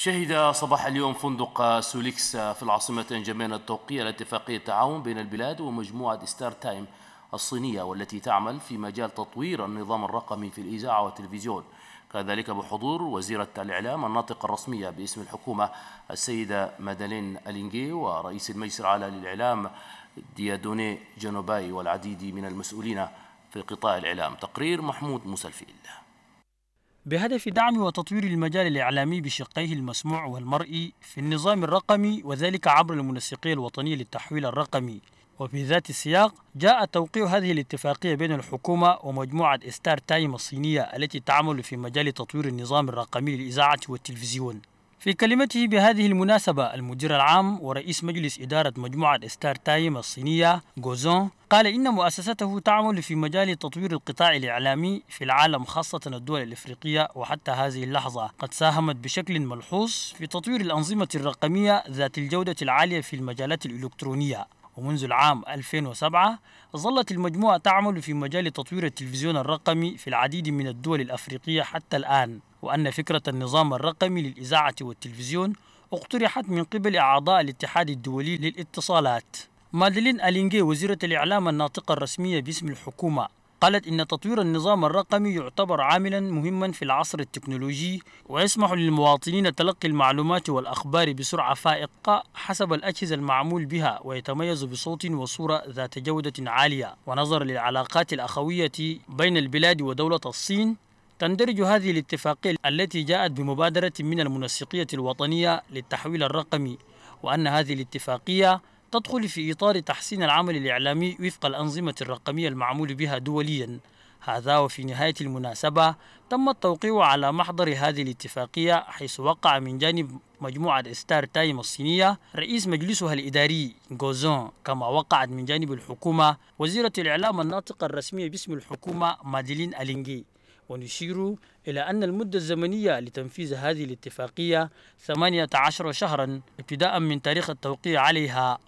شهد صباح اليوم فندق سوليكس في العاصمة جميع التوقيع لاتفاقية تعاون التعاون بين البلاد ومجموعة ستار تايم الصينية والتي تعمل في مجال تطوير النظام الرقمي في الإذاعة والتلفزيون كذلك بحضور وزيرة الإعلام الناطقة الرسمية باسم الحكومة السيدة مادلين ألينجي ورئيس المجلس العالي للإعلام ديادوني جنوباي والعديد من المسؤولين في قطاع الإعلام تقرير محمود موسى الفيل بهدف دعم وتطوير المجال الإعلامي بشقيه المسموع والمرئي في النظام الرقمي وذلك عبر المنسقية الوطنية للتحويل الرقمي وفي ذات السياق جاء توقيع هذه الاتفاقية بين الحكومة ومجموعة ستار تايم الصينية التي تعمل في مجال تطوير النظام الرقمي للإذاعة والتلفزيون في كلمته بهذه المناسبة المدير العام ورئيس مجلس إدارة مجموعة ستار تايم الصينية جوزون قال إن مؤسسته تعمل في مجال تطوير القطاع الإعلامي في العالم خاصة الدول الإفريقية وحتى هذه اللحظة قد ساهمت بشكل ملحوظ في تطوير الأنظمة الرقمية ذات الجودة العالية في المجالات الإلكترونية ومنذ العام 2007 ظلت المجموعة تعمل في مجال تطوير التلفزيون الرقمي في العديد من الدول الأفريقية حتى الآن وأن فكرة النظام الرقمي للإذاعة والتلفزيون اقترحت من قبل أعضاء الاتحاد الدولي للاتصالات مادلين ألينجي وزيرة الإعلام الناطقة الرسمية باسم الحكومة قالت إن تطوير النظام الرقمي يعتبر عاملا مهما في العصر التكنولوجي ويسمح للمواطنين تلقي المعلومات والأخبار بسرعة فائقة حسب الأجهزة المعمول بها ويتميز بصوت وصورة ذات جودة عالية ونظرا للعلاقات الأخوية بين البلاد ودولة الصين تندرج هذه الاتفاقية التي جاءت بمبادرة من المنسقية الوطنية للتحويل الرقمي وأن هذه الاتفاقية تدخل في إطار تحسين العمل الإعلامي وفق الأنظمة الرقمية المعمول بها دولياً هذا وفي نهاية المناسبة تم التوقيع على محضر هذه الاتفاقية حيث وقع من جانب مجموعة ستار تايم الصينية رئيس مجلسها الإداري غوزون كما وقعت من جانب الحكومة وزيرة الإعلام الناطقة الرسمية باسم الحكومة مادلين ألينجي ونشير إلى أن المدة الزمنية لتنفيذ هذه الاتفاقية 18 شهرا ابتداء من تاريخ التوقيع عليها